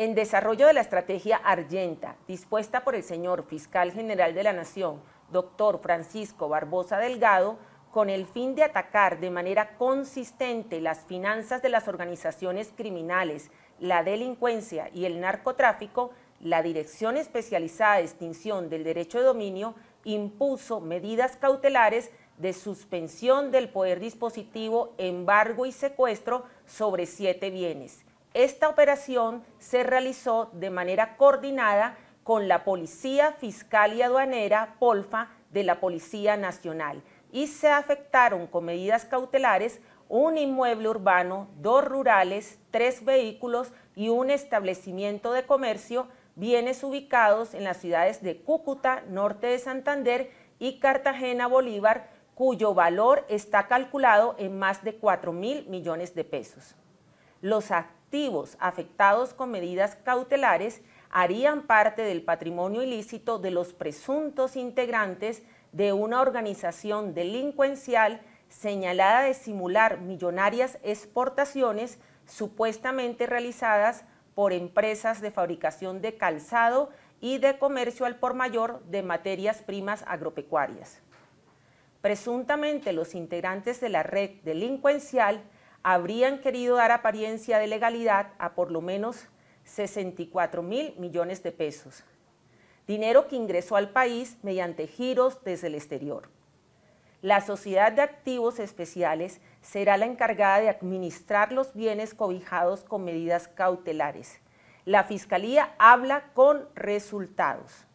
En desarrollo de la estrategia Argenta, dispuesta por el señor fiscal general de la Nación, doctor Francisco Barbosa Delgado, con el fin de atacar de manera consistente las finanzas de las organizaciones criminales, la delincuencia y el narcotráfico, la Dirección Especializada de Extinción del Derecho de Dominio impuso medidas cautelares de suspensión del poder dispositivo, embargo y secuestro sobre siete bienes. Esta operación se realizó de manera coordinada con la Policía Fiscal y Aduanera, POLFA, de la Policía Nacional y se afectaron con medidas cautelares un inmueble urbano, dos rurales, tres vehículos y un establecimiento de comercio, bienes ubicados en las ciudades de Cúcuta, norte de Santander y Cartagena, Bolívar, cuyo valor está calculado en más de 4 mil millones de pesos los activos afectados con medidas cautelares harían parte del patrimonio ilícito de los presuntos integrantes de una organización delincuencial señalada de simular millonarias exportaciones supuestamente realizadas por empresas de fabricación de calzado y de comercio al por mayor de materias primas agropecuarias. Presuntamente los integrantes de la red delincuencial habrían querido dar apariencia de legalidad a por lo menos 64 mil millones de pesos, dinero que ingresó al país mediante giros desde el exterior. La Sociedad de Activos Especiales será la encargada de administrar los bienes cobijados con medidas cautelares. La Fiscalía habla con resultados.